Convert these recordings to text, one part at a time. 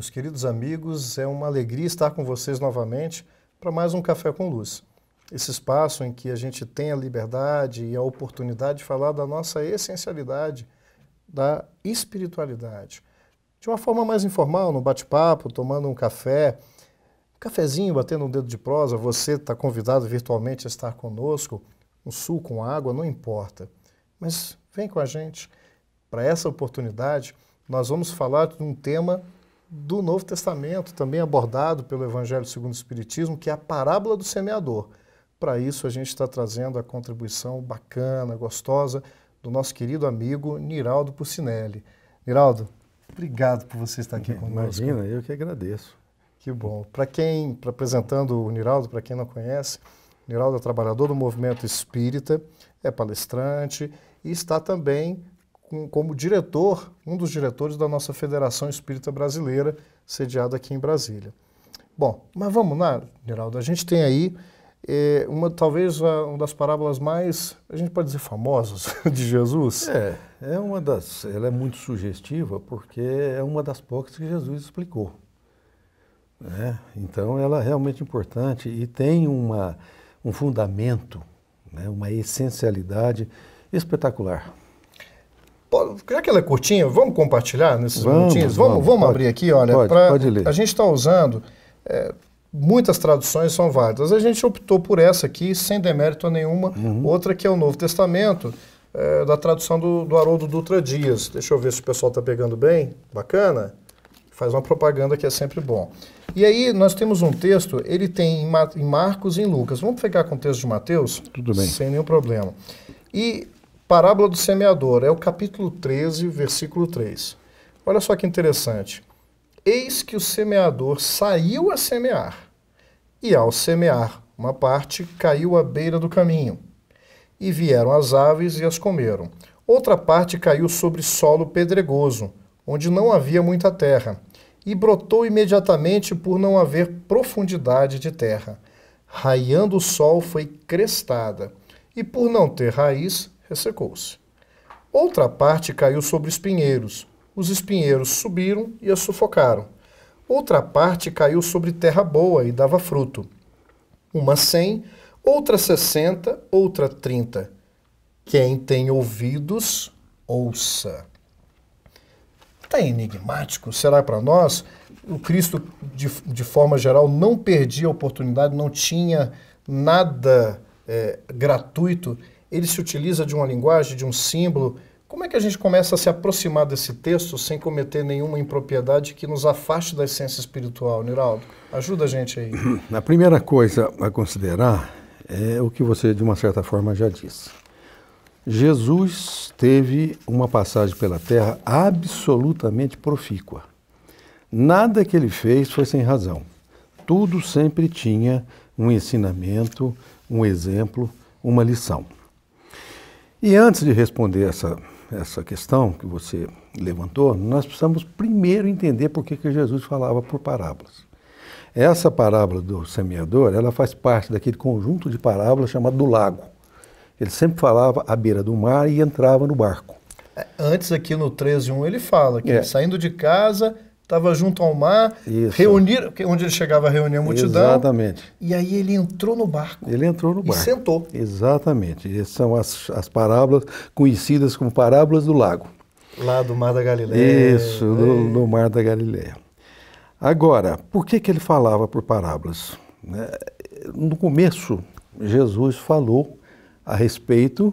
Meus queridos amigos, é uma alegria estar com vocês novamente para mais um Café com Luz. Esse espaço em que a gente tem a liberdade e a oportunidade de falar da nossa essencialidade, da espiritualidade. De uma forma mais informal, no bate-papo, tomando um café, um cafezinho, batendo um dedo de prosa, você está convidado virtualmente a estar conosco, um suco, uma água, não importa. Mas vem com a gente. Para essa oportunidade, nós vamos falar de um tema do Novo Testamento, também abordado pelo Evangelho segundo o Espiritismo, que é a parábola do semeador. Para isso, a gente está trazendo a contribuição bacana, gostosa, do nosso querido amigo Niraldo Pucinelli. Niraldo, obrigado por você estar aqui conosco. Imagina, eu que agradeço. Que bom. Para quem, pra apresentando o Niraldo, para quem não conhece, Niraldo é trabalhador do movimento espírita, é palestrante e está também com, como diretor, um dos diretores da nossa Federação Espírita Brasileira, sediada aqui em Brasília. Bom, mas vamos lá, Geraldo, a gente tem aí é, uma talvez uma das parábolas mais, a gente pode dizer, famosas de Jesus. É, é uma das, ela é muito sugestiva porque é uma das poucas que Jesus explicou. Né? Então ela é realmente importante e tem uma, um fundamento, né? uma essencialidade espetacular. Já que ela é curtinha, vamos compartilhar nesses vamos, minutinhos? Vamos, vamos, vamos pode, abrir aqui, olha. Pode, pra, pode ler. A gente está usando. É, muitas traduções são válidas. A gente optou por essa aqui, sem demérito nenhuma. Uhum. Outra que é o Novo Testamento, é, da tradução do, do Haroldo Dutra Dias. Deixa eu ver se o pessoal está pegando bem. Bacana? Faz uma propaganda que é sempre bom. E aí nós temos um texto, ele tem em, em Marcos e em Lucas. Vamos pegar com o texto de Mateus? Tudo bem. Sem nenhum problema. E Parábola do semeador, é o capítulo 13, versículo 3. Olha só que interessante. Eis que o semeador saiu a semear, e ao semear, uma parte caiu à beira do caminho, e vieram as aves e as comeram. Outra parte caiu sobre solo pedregoso, onde não havia muita terra, e brotou imediatamente por não haver profundidade de terra. Raiando o sol foi crestada, e por não ter raiz, ressecou-se. Outra parte caiu sobre espinheiros. Os espinheiros subiram e a sufocaram. Outra parte caiu sobre terra boa e dava fruto. Uma cem, outra sessenta, outra trinta. Quem tem ouvidos, ouça. Está enigmático, será para nós? O Cristo, de, de forma geral, não perdia a oportunidade, não tinha nada é, gratuito ele se utiliza de uma linguagem, de um símbolo. Como é que a gente começa a se aproximar desse texto sem cometer nenhuma impropriedade que nos afaste da essência espiritual, Niraldo? Ajuda a gente aí. A primeira coisa a considerar é o que você, de uma certa forma, já disse. Jesus teve uma passagem pela terra absolutamente profícua. Nada que ele fez foi sem razão. Tudo sempre tinha um ensinamento, um exemplo, uma lição. E antes de responder essa, essa questão que você levantou, nós precisamos primeiro entender por que, que Jesus falava por parábolas. Essa parábola do semeador, ela faz parte daquele conjunto de parábolas chamado do lago. Ele sempre falava à beira do mar e entrava no barco. É, antes aqui no 13.1 ele fala que é. saindo de casa estava junto ao mar, Isso. reunir, onde ele chegava a reunir a multidão. Exatamente. E aí ele entrou no barco. Ele entrou no barco. E sentou. Exatamente. E são as, as parábolas conhecidas como parábolas do lago. Lá do Mar da Galileia. Isso, do, é. Mar da Galileia. Agora, por que, que ele falava por parábolas? Né? No começo, Jesus falou a respeito,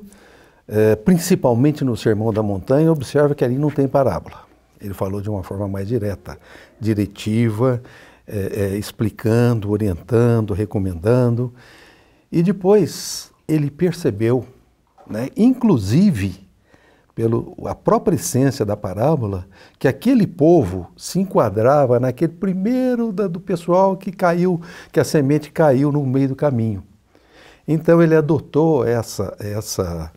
eh, principalmente no Sermão da Montanha, observa que ali não tem parábola. Ele falou de uma forma mais direta, diretiva, é, é, explicando, orientando, recomendando. E depois ele percebeu, né, inclusive pela própria essência da parábola, que aquele povo se enquadrava naquele primeiro da, do pessoal que caiu, que a semente caiu no meio do caminho. Então ele adotou essa essa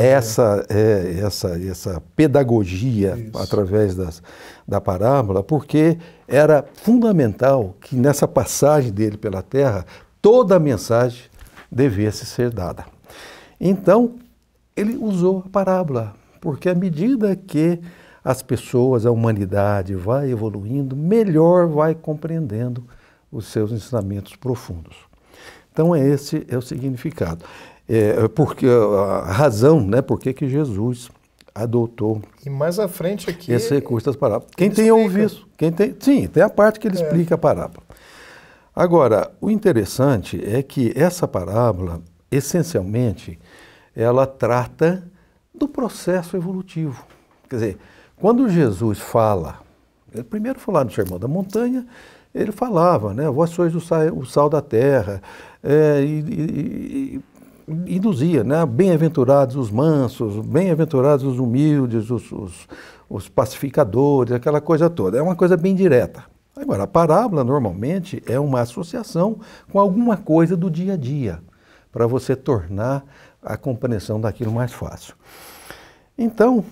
essa, é, essa essa pedagogia Isso. através das, da parábola, porque era fundamental que nessa passagem dele pela terra toda a mensagem devesse ser dada. Então ele usou a parábola, porque à medida que as pessoas, a humanidade vai evoluindo, melhor vai compreendendo os seus ensinamentos profundos. Então, é esse é o significado. É, é porque a razão, né, por que Jesus adotou. E mais à frente aqui. Esse recurso das parábolas. Quem tem explica. ouvido, quem tem, sim, tem a parte que ele é. explica a parábola. Agora, o interessante é que essa parábola, essencialmente, ela trata do processo evolutivo. Quer dizer, quando Jesus fala, primeiro falar no Sermão da Montanha, ele falava, né? Vós sois o sal, o sal da terra, é, e, e, e, induzia, né? Bem-aventurados os mansos, bem-aventurados os humildes, os, os, os pacificadores, aquela coisa toda. É uma coisa bem direta. Agora, a parábola normalmente é uma associação com alguma coisa do dia a dia, para você tornar a compreensão daquilo mais fácil. Então,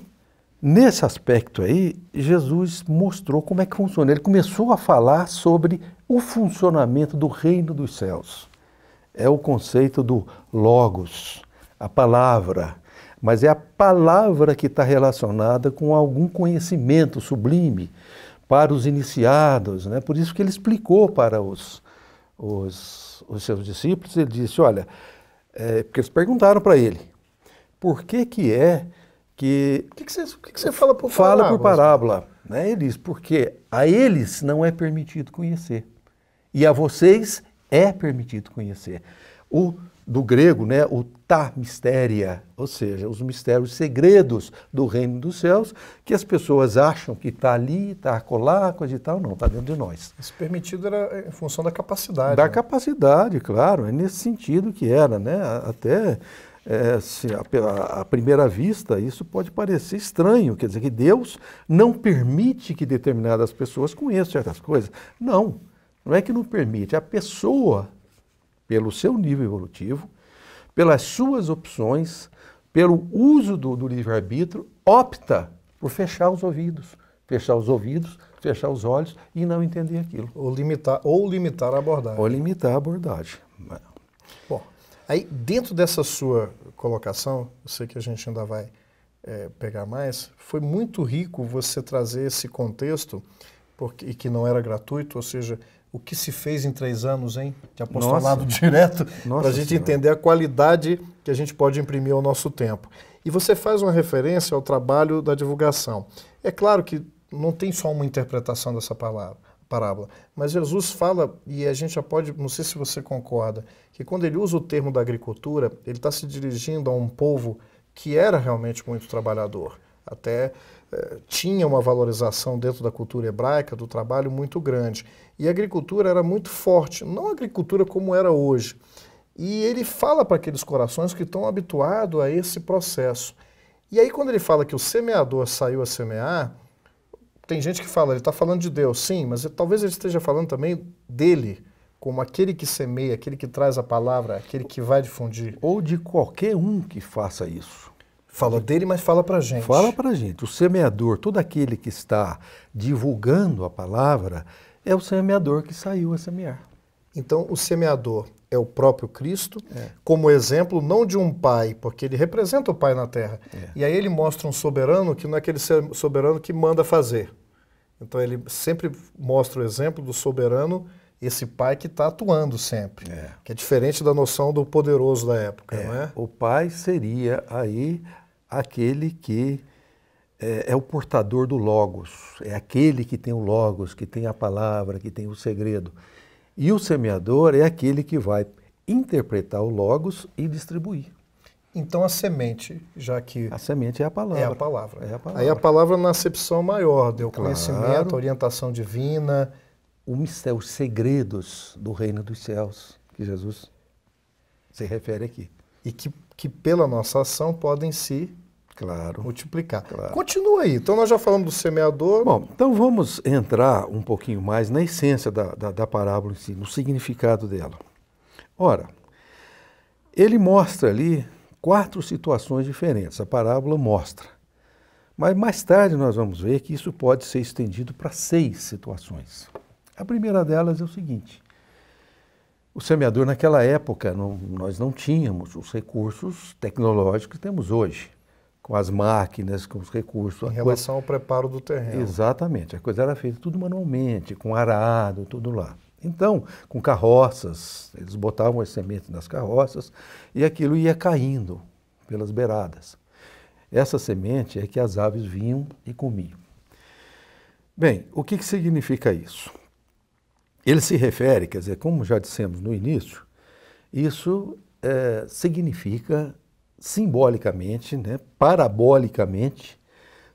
Nesse aspecto aí, Jesus mostrou como é que funciona. Ele começou a falar sobre o funcionamento do reino dos céus. É o conceito do logos, a palavra. Mas é a palavra que está relacionada com algum conhecimento sublime para os iniciados. Né? Por isso que ele explicou para os, os, os seus discípulos, ele disse, olha, é, porque eles perguntaram para ele, por que que é que. O que, que, você, que, que você fala por fala parábola? Fala por parábola. Né? Ele diz, porque a eles não é permitido conhecer, e a vocês é permitido conhecer. O do grego, né, o ta mistéria, ou seja, os mistérios, segredos do reino dos céus, que as pessoas acham que está ali, está acolá, coisa e tal, não, está dentro de nós. Esse permitido era em função da capacidade. Da né? capacidade, claro, é nesse sentido que era, né, até é, se assim, à, primeira vista, isso pode parecer estranho, quer dizer, que Deus não permite que determinadas pessoas conheçam certas coisas. Não, não é que não permite. A pessoa, pelo seu nível evolutivo, pelas suas opções, pelo uso do, do livre-arbítrio, opta por fechar os ouvidos. Fechar os ouvidos, fechar os olhos e não entender aquilo. Ou limitar, ou limitar a abordagem. Ou limitar a abordagem. Aí, dentro dessa sua colocação, eu sei que a gente ainda vai é, pegar mais, foi muito rico você trazer esse contexto, porque, e que não era gratuito, ou seja, o que se fez em três anos, hein? De apostolado Nossa. direto, para a gente senhora. entender a qualidade que a gente pode imprimir ao nosso tempo. E você faz uma referência ao trabalho da divulgação. É claro que não tem só uma interpretação dessa palavra parábola. Mas Jesus fala, e a gente já pode, não sei se você concorda, que quando ele usa o termo da agricultura, ele está se dirigindo a um povo que era realmente muito trabalhador. Até eh, tinha uma valorização dentro da cultura hebraica do trabalho muito grande. E a agricultura era muito forte, não a agricultura como era hoje. E ele fala para aqueles corações que estão habituados a esse processo. E aí, quando ele fala que o semeador saiu a semear, tem gente que fala, ele está falando de Deus, sim, mas talvez ele esteja falando também dele, como aquele que semeia, aquele que traz a palavra, aquele que vai difundir. Ou de qualquer um que faça isso. Fala dele, mas fala para gente. Fala para gente. O semeador, todo aquele que está divulgando a palavra, é o semeador que saiu a semear. Então, o semeador, é o próprio Cristo, é. como exemplo não de um pai, porque ele representa o pai na terra. É. E aí ele mostra um soberano que não é aquele soberano que manda fazer. Então ele sempre mostra o exemplo do soberano, esse pai que está atuando sempre, é. que é diferente da noção do poderoso da época, é. não é? O pai seria aí aquele que é, é, o portador do Logos, é aquele que tem o Logos, que tem a palavra, que tem o segredo. E o semeador é aquele que vai interpretar o logos e distribuir. Então a semente, já que a semente é a palavra. É a palavra. É a palavra. Aí a palavra na é acepção maior, deu claro. conhecimento, orientação divina, o mistério, os segredos do reino dos céus que Jesus se refere aqui. E que, que pela nossa ação podem se Claro. Multiplicar. Claro. Continua aí. Então nós já falamos do semeador. Bom, então vamos entrar um pouquinho mais na essência da, da, da parábola em si, no significado dela. Ora, ele mostra ali quatro situações diferentes. A parábola mostra. Mas mais tarde nós vamos ver que isso pode ser estendido para seis situações. A primeira delas é o seguinte: o semeador naquela época não, nós não tínhamos os recursos tecnológicos que temos hoje com as máquinas, com os recursos. Em relação coisa... ao preparo do terreno. Exatamente. A coisa era feita tudo manualmente, com arado, tudo lá. Então, com carroças, eles botavam as sementes nas carroças e aquilo ia caindo pelas beiradas. Essa semente é que as aves vinham e comiam. Bem, o que, que significa isso? Ele se refere, quer dizer, como já dissemos no início, isso é, significa simbolicamente, né, parabolicamente,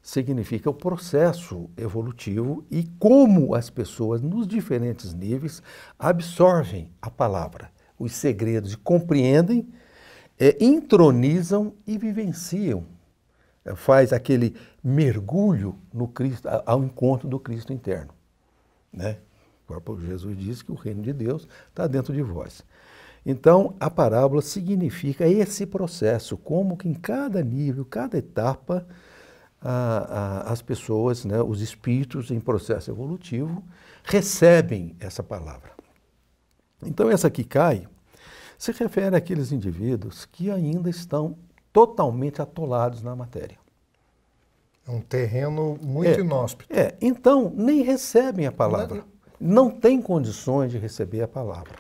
significa o processo evolutivo e como as pessoas, nos diferentes níveis, absorvem a palavra, os segredos, compreendem, é, intronizam e vivenciam. É, faz aquele mergulho no Cristo, ao encontro do Cristo interno. Né? O próprio Jesus disse que o reino de Deus está dentro de vós. Então, a parábola significa esse processo, como que em cada nível, cada etapa, a, a, as pessoas, né, os espíritos em processo evolutivo, recebem essa palavra. Então, essa que cai se refere àqueles indivíduos que ainda estão totalmente atolados na matéria. É um terreno muito é, inóspito. É, então nem recebem a é palavra. Não tem condições de receber a palavra.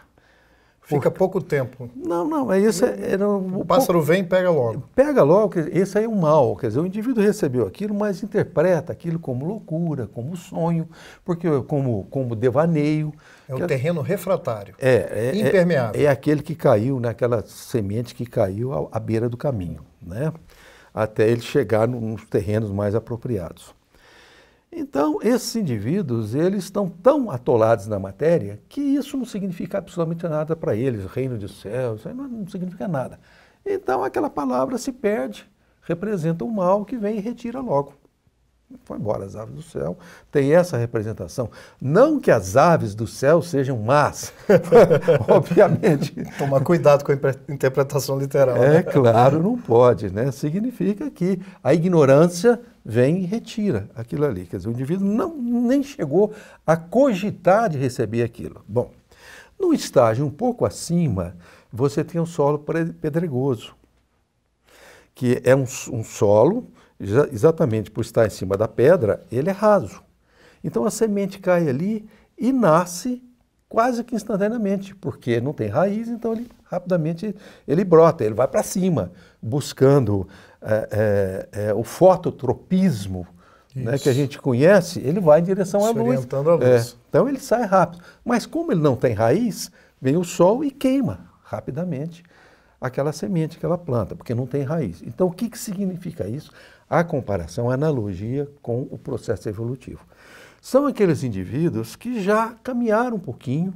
Fica pouco tempo. Não, não, é isso. É, um, o pássaro pouco, vem pega logo. Pega logo, esse aí é o um mal. Quer dizer, o indivíduo recebeu aquilo, mas interpreta aquilo como loucura, como sonho, porque como, como devaneio. É o terreno refratário. É, é, é impermeável. É, aquele que caiu, né, aquela semente que caiu à, à beira do caminho, né? Até ele chegar nos terrenos mais apropriados. Então, esses indivíduos, eles estão tão atolados na matéria que isso não significa absolutamente nada para eles, reino de céus isso aí não, não significa nada. Então, aquela palavra se perde, representa o mal que vem e retira logo. Foi embora as aves do céu. Tem essa representação. Não que as aves do céu sejam más, obviamente. Tomar cuidado com a interpretação literal. É né? claro, não pode, né? Significa que a ignorância vem e retira aquilo ali. Quer dizer, o indivíduo não, nem chegou a cogitar de receber aquilo. Bom, no estágio um pouco acima, você tem um solo pedregoso, que é um, um solo, exatamente por estar em cima da pedra, ele é raso. Então a semente cai ali e nasce quase que instantaneamente, porque não tem raiz, então ele rapidamente ele brota, ele vai para cima, buscando é, é, é, o fototropismo né, que a gente conhece, ele vai em direção à luz. A é, luz. então ele sai rápido. Mas como ele não tem raiz, vem o sol e queima rapidamente aquela semente, aquela planta, porque não tem raiz. Então o que, que significa isso? A comparação, a analogia com o processo evolutivo. São aqueles indivíduos que já caminharam um pouquinho,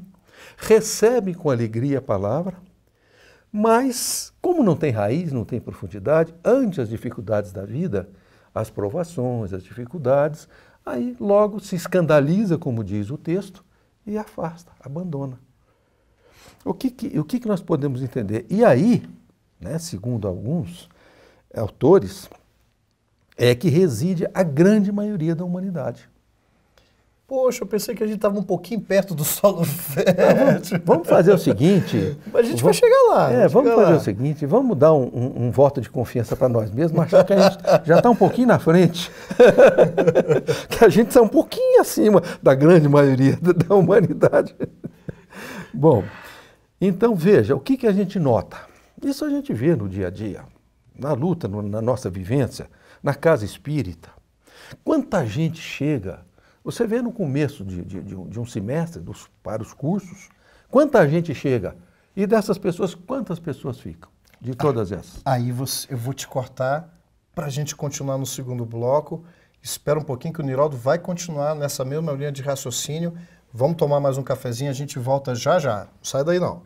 recebem com alegria a palavra, mas, como não tem raiz, não tem profundidade, ante as dificuldades da vida, as provações, as dificuldades, aí logo se escandaliza, como diz o texto, e afasta, abandona. O que, que o que, que nós podemos entender? E aí, né, segundo alguns autores, é que reside a grande maioria da humanidade. Poxa, eu pensei que a gente estava um pouquinho perto do solo fértil. Não, vamos, fazer o seguinte. Mas a gente vamos, vai chegar lá. É, vamos fazer lá. o seguinte, vamos dar um, um, um voto de confiança para nós mesmos, achar que a gente já está um pouquinho na frente. que a gente está um pouquinho acima da grande maioria da humanidade. Bom, então veja, o que, que a gente nota? Isso a gente vê no dia a dia, na luta, no, na nossa vivência, na casa espírita. Quanta gente chega você vê no começo de, de, de, um, de um, semestre dos, para os cursos, quanta gente chega e dessas pessoas, quantas pessoas ficam? De ah, todas ah, essas. Aí você, eu vou te cortar para a gente continuar no segundo bloco. Espera um pouquinho que o Niraldo vai continuar nessa mesma linha de raciocínio. Vamos tomar mais um cafezinho, a gente volta já já. Não sai daí não.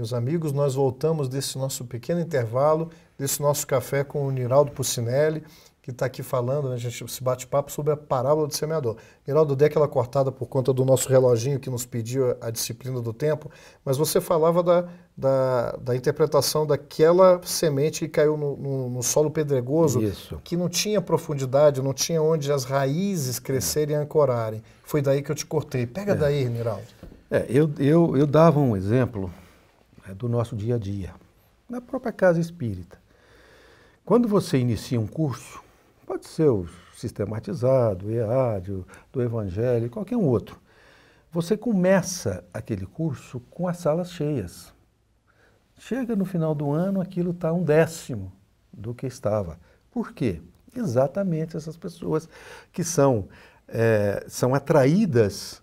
Meus amigos, nós voltamos desse nosso pequeno intervalo, desse nosso café com o Niraldo Pucinelli, que está aqui falando, né, a gente se bate papo sobre a parábola do semeador. Niraldo, dei aquela cortada por conta do nosso reloginho que nos pediu a disciplina do tempo, mas você falava da, da, da interpretação daquela semente que caiu no, no, no solo pedregoso, Isso. que não tinha profundidade, não tinha onde as raízes é. crescerem e ancorarem. Foi daí que eu te cortei. Pega é. daí, Niraldo. É, eu, eu, eu dava um exemplo do nosso dia a dia, na própria casa espírita. Quando você inicia um curso, pode ser o sistematizado, EAD, do Evangelho, qualquer um outro, você começa aquele curso com as salas cheias. Chega no final do ano, aquilo está um décimo do que estava. Por quê? Exatamente essas pessoas que são, é, são atraídas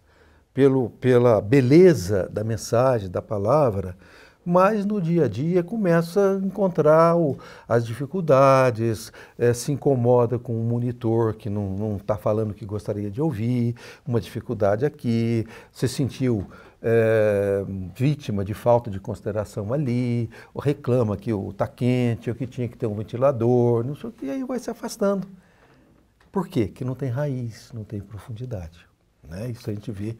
pelo, pela beleza da mensagem, da palavra, mas no dia a dia começa a encontrar o, as dificuldades, é, se incomoda com o um monitor que não está falando o que gostaria de ouvir, uma dificuldade aqui, se sentiu é, vítima de falta de consideração ali, ou reclama que está quente, ou que tinha que ter um ventilador, não sei, e aí vai se afastando. Por quê? Que não tem raiz, não tem profundidade. Né? Isso a gente vê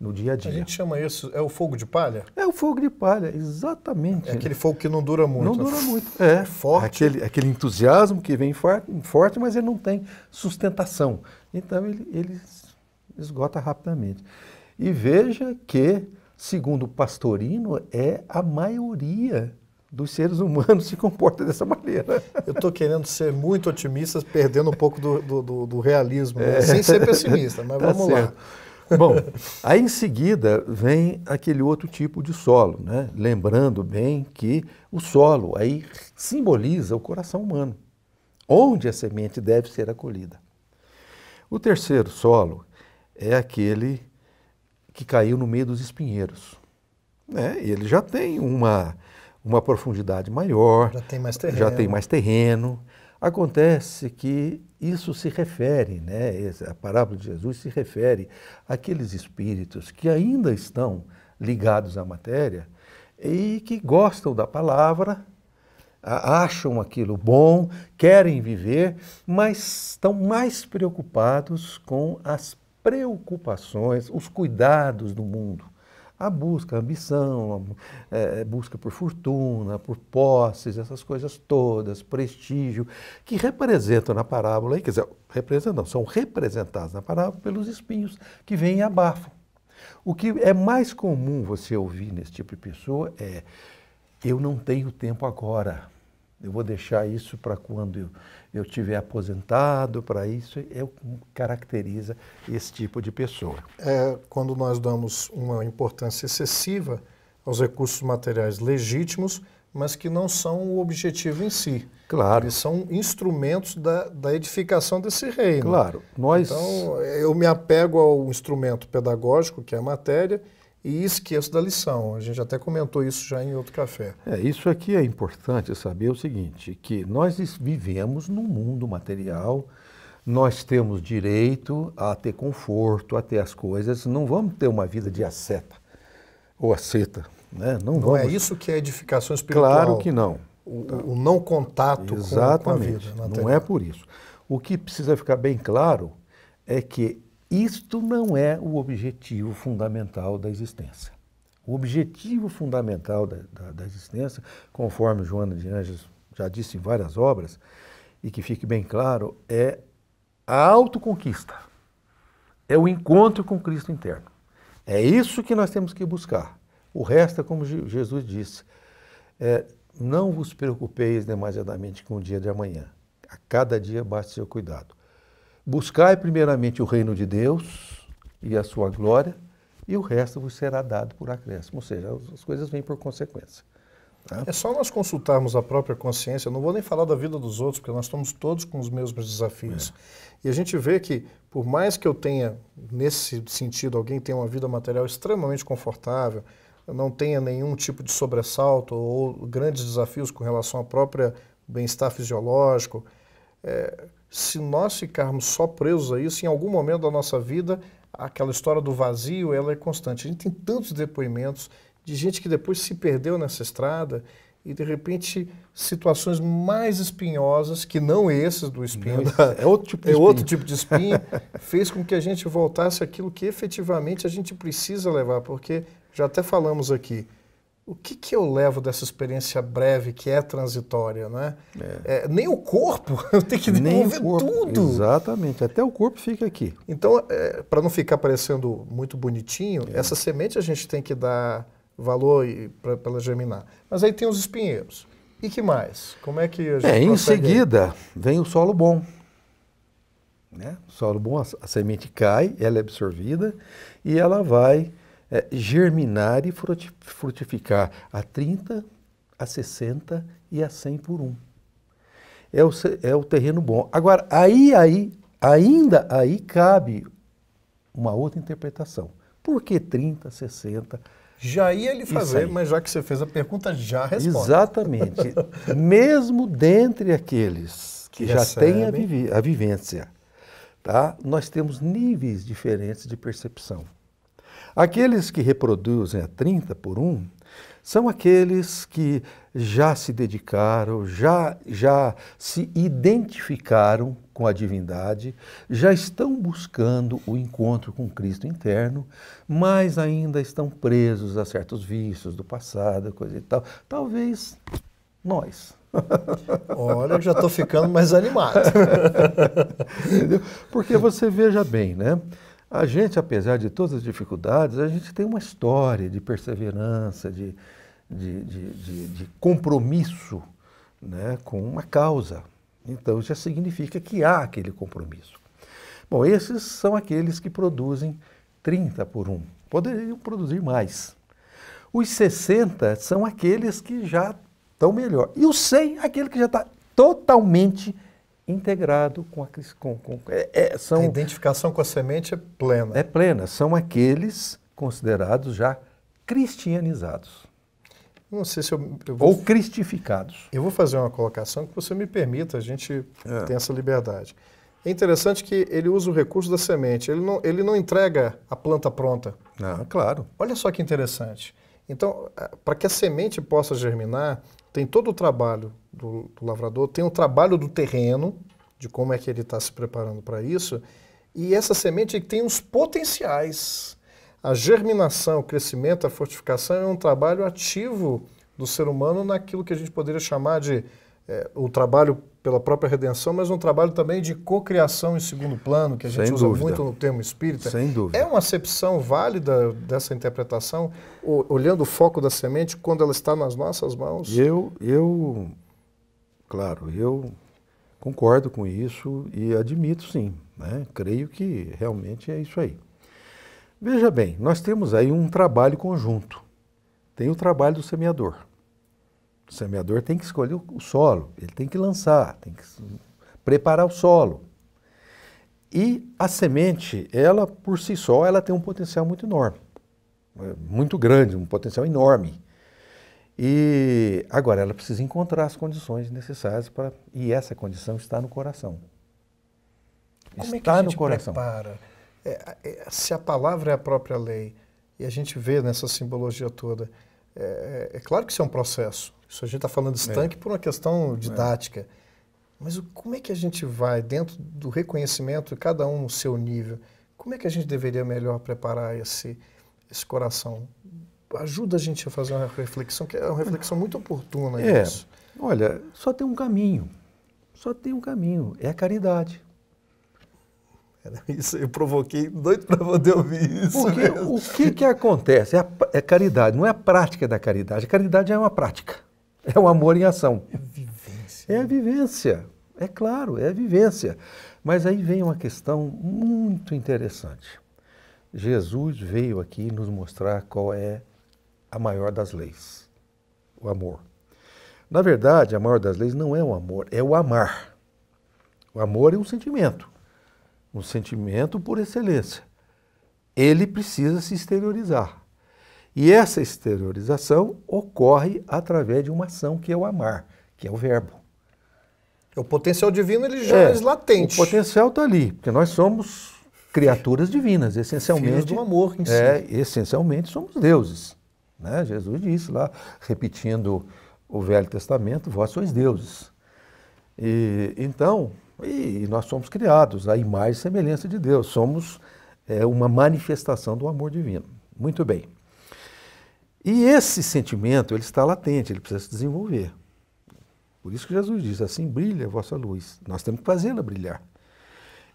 no dia a dia. A gente chama isso, é o fogo de palha? É o fogo de palha, exatamente. É aquele fogo que não dura muito. Não né? dura muito, é. é forte. É aquele, é aquele entusiasmo que vem forte, forte, mas ele não tem sustentação. Então ele, ele esgota rapidamente. E veja que, segundo o Pastorino, é a maioria dos seres humanos se comporta dessa maneira. Eu estou querendo ser muito otimista, perdendo um pouco do, do, do realismo, né? é. né? sem ser pessimista, mas tá vamos certo. lá. Bom, aí em seguida vem aquele outro tipo de solo, né? Lembrando bem que o solo aí simboliza o coração humano, onde a semente deve ser acolhida. O terceiro solo é aquele que caiu no meio dos espinheiros. Né? Ele já tem uma, uma profundidade maior, já tem mais terreno, já tem mais terreno Acontece que isso se refere, né, a parábola de Jesus se refere àqueles espíritos que ainda estão ligados à matéria e que gostam da palavra, acham aquilo bom, querem viver, mas estão mais preocupados com as preocupações, os cuidados do mundo a busca, a ambição, a, é, é, busca por fortuna, por posses, essas coisas todas, prestígio, que representam na parábola, quer dizer, representam, são representados na parábola pelos espinhos que vêm e abafam. O que é mais comum você ouvir nesse tipo de pessoa é: eu não tenho tempo agora. Eu vou deixar isso para quando eu, eu tiver aposentado, para isso é o que caracteriza esse tipo de pessoa. É quando nós damos uma importância excessiva aos recursos materiais legítimos, mas que não são o objetivo em si. Claro. Eles são instrumentos da, da edificação desse reino. Claro. Nós... Então, eu me apego ao instrumento pedagógico, que é a matéria, e esqueço da lição. A gente até comentou isso já em outro café. É, isso aqui é importante saber o seguinte, que nós vivemos num mundo material, nós temos direito a ter conforto, a ter as coisas, não vamos ter uma vida de asceta ou asceta, né? Não, não é vamos... é isso que é edificação espiritual. Claro que não. O, o não contato Exatamente. com a vida. Não é por isso. O que precisa ficar bem claro é que isto não é o objetivo fundamental da existência. O objetivo fundamental da, da, da existência, conforme Joana de Anjos já disse em várias obras, e que fique bem claro, é a autoconquista. É o encontro com Cristo interno. É isso que nós temos que buscar. O resto é como Jesus disse: é, não vos preocupeis demasiadamente com o dia de amanhã. A cada dia basta seu cuidado. Buscai primeiramente o reino de Deus e a sua glória, e o resto vos será dado por acréscimo. Ou seja, as coisas vêm por consequência. Tá? É só nós consultarmos a própria consciência, eu não vou nem falar da vida dos outros, porque nós estamos todos com os mesmos desafios. É. E a gente vê que, por mais que eu tenha, nesse sentido, alguém tenha uma vida material extremamente confortável, não tenha nenhum tipo de sobressalto ou grandes desafios com relação ao próprio bem-estar fisiológico, é, se nós ficarmos só presos a isso, em algum momento da nossa vida, aquela história do vazio, ela é constante. A gente tem tantos depoimentos de gente que depois se perdeu nessa estrada e de repente situações mais espinhosas que não esses do espinho, não, é outro tipo de é espinho, outro tipo de espinho fez com que a gente voltasse aquilo que efetivamente a gente precisa levar, porque já até falamos aqui, o que, que eu levo dessa experiência breve que é transitória, né? É. É, nem o corpo, eu tenho que devolver tudo. Exatamente, até o corpo fica aqui. Então, é, para não ficar parecendo muito bonitinho, é. essa semente a gente tem que dar valor para ela germinar. Mas aí tem os espinheiros. E que mais? Como é que a gente é, Em seguida, vem o solo bom. Né? O solo bom, a, a semente cai, ela é absorvida e ela vai é, germinar e frutificar a 30, a 60 e a 100 por um. É o, é o terreno bom. Agora, aí, aí, ainda aí cabe uma outra interpretação. Por que 30, 60? Já ia lhe fazer, mas já que você fez a pergunta, já responde. Exatamente. Mesmo dentre aqueles que, que já têm a, a vivência, tá? nós temos níveis diferentes de percepção. Aqueles que reproduzem a 30 por 1 são aqueles que já se dedicaram, já, já se identificaram com a divindade, já estão buscando o encontro com Cristo interno, mas ainda estão presos a certos vícios do passado, coisa e tal. Talvez nós. Olha, eu já estou ficando mais animado. Porque você veja bem, né? a gente, apesar de todas as dificuldades, a gente tem uma história de perseverança, de, de, de, de, de compromisso né, com uma causa. Então, já significa que há aquele compromisso. Bom, esses são aqueles que produzem 30 por 1. Poderiam produzir mais. Os 60 são aqueles que já estão melhor. E os 100, é aquele que já está totalmente integrado com a com, com é, é, são, a identificação com a semente é plena. É plena, são aqueles considerados já cristianizados. Não sei se eu, eu vou, ou cristificados. Eu vou fazer uma colocação que você me permita, a gente é. tem essa liberdade. É interessante que ele usa o recurso da semente, ele não, ele não entrega a planta pronta. Ah, claro. Olha só que interessante. Então, para que a semente possa germinar, tem todo o trabalho do, do lavrador, tem o trabalho do terreno, de como é que ele está se preparando para isso, e essa semente tem uns potenciais. A germinação, o crescimento, a fortificação é um trabalho ativo do ser humano naquilo que a gente poderia chamar de é, o trabalho pela própria redenção, mas um trabalho também de cocriação em segundo plano, que a gente Sem usa dúvida. muito no termo espírita. Sem dúvida. É uma acepção válida dessa interpretação, olhando o foco da semente quando ela está nas nossas mãos? Eu, eu, claro, eu concordo com isso e admito sim, né? creio que realmente é isso aí. Veja bem, nós temos aí um trabalho conjunto. Tem o trabalho do semeador o semeador tem que escolher o solo, ele tem que lançar, tem que preparar o solo. E a semente, ela por si só, ela tem um potencial muito enorme, é, muito grande, um potencial enorme. E agora ela precisa encontrar as condições necessárias para e essa condição está no coração. Como está é que a gente no coração. Prepara? É, é, é, se a palavra é a própria lei e a gente vê nessa simbologia toda, é, é, é claro que isso é um processo. Isso a gente está falando é. estanque é. por uma questão é. didática. É. Mas o, como é que a gente vai, dentro do reconhecimento, cada um no seu nível, como é que a gente deveria melhor preparar esse, esse coração? Ajuda a gente a fazer uma reflexão, que é uma reflexão muito oportuna. É. Isso. Olha, só tem um caminho. Só tem um caminho. É a caridade. Isso eu provoquei doido para poder ouvir isso. Porque, o que, que acontece? É, a, é caridade, não é a prática da caridade. A caridade é uma prática. É o amor em ação. É a vivência. É a vivência. É claro, é a vivência. Mas aí vem uma questão muito interessante. Jesus veio aqui nos mostrar qual é a maior das leis, o amor. Na verdade, a maior das leis não é o amor, é o amar. O amor é um sentimento, um sentimento por excelência. Ele precisa se exteriorizar. E essa exteriorização ocorre através de uma ação que é o amar, que é o verbo. O potencial divino ele já é, é latente. O potencial está ali, porque nós somos criaturas divinas, essencialmente. Filhos do amor em si. É, essencialmente somos deuses. Né? Jesus disse lá, repetindo o Velho Testamento, vós sois deuses. E, então, e nós somos criados à imagem e semelhança de Deus. Somos é, uma manifestação do amor divino. Muito bem. E esse sentimento ele está latente, ele precisa se desenvolver. Por isso que Jesus diz: assim brilha a vossa luz. Nós temos que fazê-la brilhar.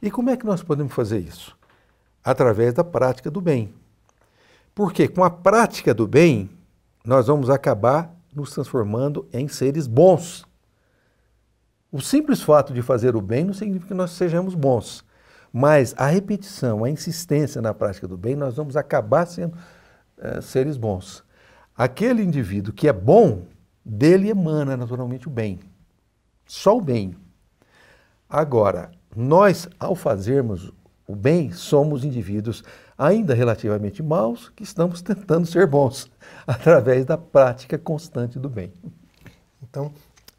E como é que nós podemos fazer isso? Através da prática do bem. Porque com a prática do bem, nós vamos acabar nos transformando em seres bons. O simples fato de fazer o bem não significa que nós sejamos bons, mas a repetição, a insistência na prática do bem, nós vamos acabar sendo é, seres bons. Aquele indivíduo que é bom, dele emana naturalmente o bem. Só o bem. Agora, nós, ao fazermos o bem, somos indivíduos ainda relativamente maus que estamos tentando ser bons através da prática constante do bem. Então,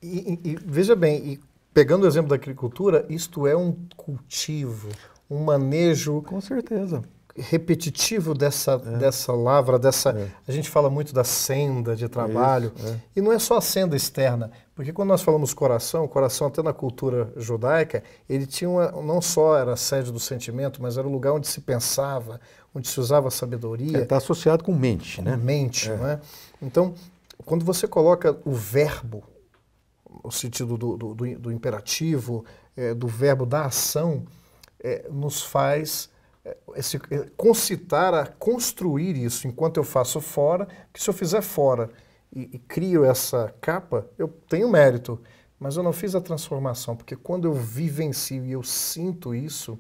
e, e, veja bem, e pegando o exemplo da agricultura, isto é um cultivo, um manejo. Com certeza repetitivo dessa, é. dessa lavra, dessa. É. A gente fala muito da senda de trabalho. É e não é só a senda externa, porque quando nós falamos coração, o coração, até na cultura judaica, ele tinha uma, não só era a sede do sentimento, mas era o lugar onde se pensava, onde se usava a sabedoria. Está é, associado com mente, com né? Mente, é? é? Então, quando você coloca o verbo, o sentido do, do, do imperativo, é, do verbo da ação, nos faz é, esse, é, concitar a construir isso enquanto eu faço fora, que se eu fizer fora e, e, crio essa capa, eu tenho mérito, mas eu não fiz a transformação, porque quando eu vivencio e eu sinto isso.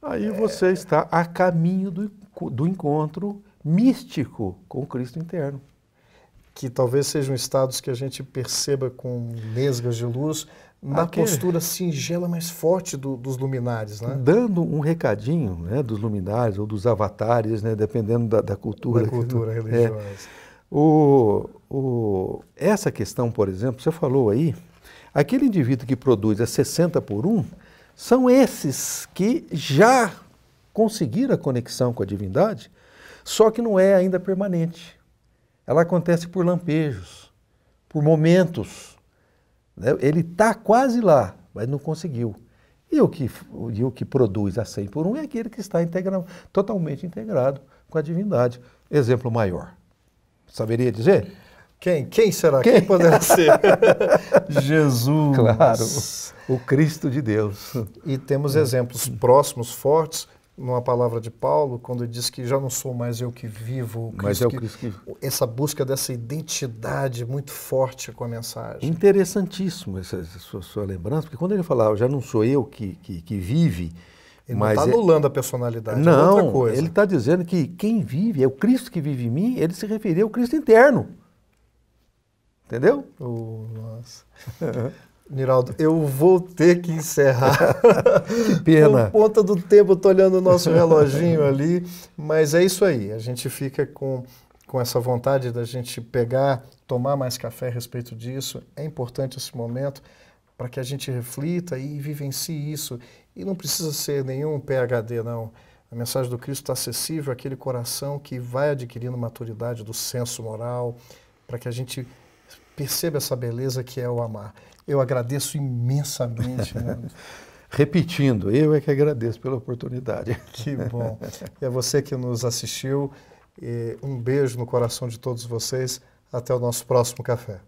Aí é... você está a caminho do, do encontro místico com o Cristo interno. Que talvez sejam estados que a gente perceba com nesgas de luz, na postura singela, mais forte do, dos luminares. Né? Dando um recadinho né, dos luminares ou dos avatares, né, dependendo da, da cultura. Da cultura que, é. religiosa. É, o, o, essa questão, por exemplo, você falou aí, aquele indivíduo que produz a 60 por 1, são esses que já conseguiram a conexão com a divindade, só que não é ainda permanente. Ela acontece por lampejos, por momentos né? Ele está quase lá, mas não conseguiu. E o que, e o que produz a 100 por 1 é aquele que está totalmente integrado com a divindade. Exemplo maior. Saberia dizer? Quem? Quem será? Quem, Quem poderá ser? Jesus. Claro, o Cristo de Deus. E temos exemplos próximos, fortes, numa palavra de Paulo, quando ele diz que já não sou mais eu que vivo, mas é o Cristo que... que... Essa busca dessa identidade muito forte com a mensagem. Interessantíssimo essa, essa sua, sua, lembrança, porque quando ele falava ah, já não sou eu que, que, que vive... Ele mas não está é anulando é... a personalidade, é não, é ele está dizendo que quem vive, é o Cristo que vive em mim, ele se referia ao Cristo interno. Entendeu? Oh, nossa. Niraldo, eu vou ter que encerrar. que pena. Por conta do tempo, estou olhando o nosso reloginho ali, mas é isso aí. A gente fica com, com essa vontade da gente pegar, tomar mais café a respeito disso. É importante esse momento para que a gente reflita e vivencie isso. E não precisa ser nenhum PHD, não. A mensagem do Cristo está acessível àquele coração que vai adquirindo maturidade do senso moral, para que a gente Perceba essa beleza que é o amar. Eu agradeço imensamente. Repetindo, eu é que agradeço pela oportunidade. Que bom. E a é você que nos assistiu, um beijo no coração de todos vocês. Até o nosso próximo café.